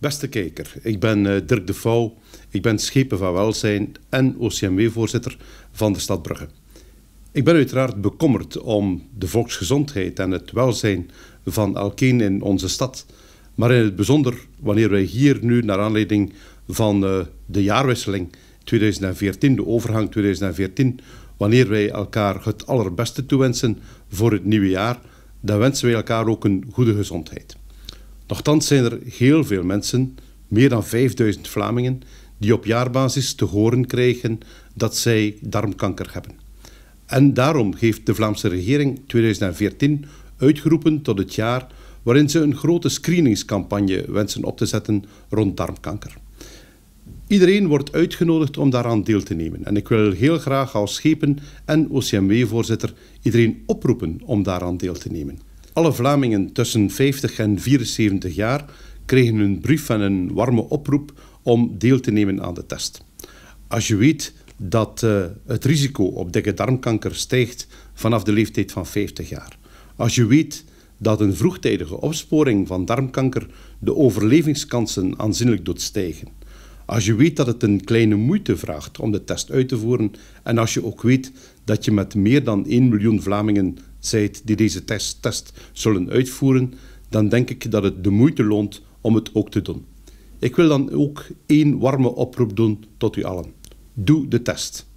Beste kijker, ik ben eh, Dirk de Vouw, ik ben schepen van welzijn en OCMW-voorzitter van de stad Brugge. Ik ben uiteraard bekommerd om de volksgezondheid en het welzijn van elkeen in onze stad, maar in het bijzonder wanneer wij hier nu naar aanleiding van eh, de jaarwisseling 2014, de overgang 2014, wanneer wij elkaar het allerbeste toewensen voor het nieuwe jaar, dan wensen wij elkaar ook een goede gezondheid. Nochtans zijn er heel veel mensen, meer dan 5000 Vlamingen, die op jaarbasis te horen krijgen dat zij darmkanker hebben. En daarom heeft de Vlaamse regering 2014 uitgeroepen tot het jaar waarin ze een grote screeningscampagne wensen op te zetten rond darmkanker. Iedereen wordt uitgenodigd om daaraan deel te nemen. En ik wil heel graag als schepen- en OCMW-voorzitter iedereen oproepen om daaraan deel te nemen. Alle Vlamingen tussen 50 en 74 jaar kregen een brief en een warme oproep om deel te nemen aan de test. Als je weet dat eh, het risico op dikke darmkanker stijgt vanaf de leeftijd van 50 jaar. Als je weet dat een vroegtijdige opsporing van darmkanker de overlevingskansen aanzienlijk doet stijgen. Als je weet dat het een kleine moeite vraagt om de test uit te voeren en als je ook weet dat je met meer dan 1 miljoen Vlamingen zijt die deze test, test zullen uitvoeren, dan denk ik dat het de moeite loont om het ook te doen. Ik wil dan ook één warme oproep doen tot u allen. Doe de test.